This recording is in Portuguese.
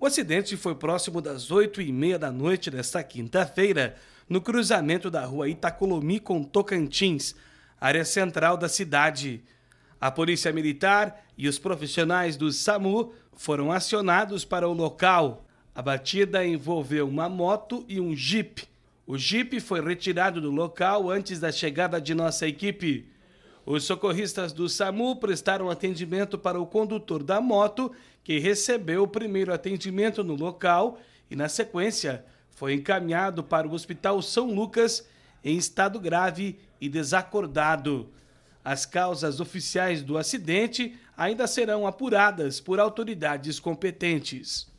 O acidente foi próximo das 8 e meia da noite desta quinta-feira, no cruzamento da rua Itacolomi com Tocantins, área central da cidade. A polícia militar e os profissionais do SAMU foram acionados para o local. A batida envolveu uma moto e um jipe. O jipe foi retirado do local antes da chegada de nossa equipe. Os socorristas do SAMU prestaram atendimento para o condutor da moto, que recebeu o primeiro atendimento no local e, na sequência, foi encaminhado para o Hospital São Lucas em estado grave e desacordado. As causas oficiais do acidente ainda serão apuradas por autoridades competentes.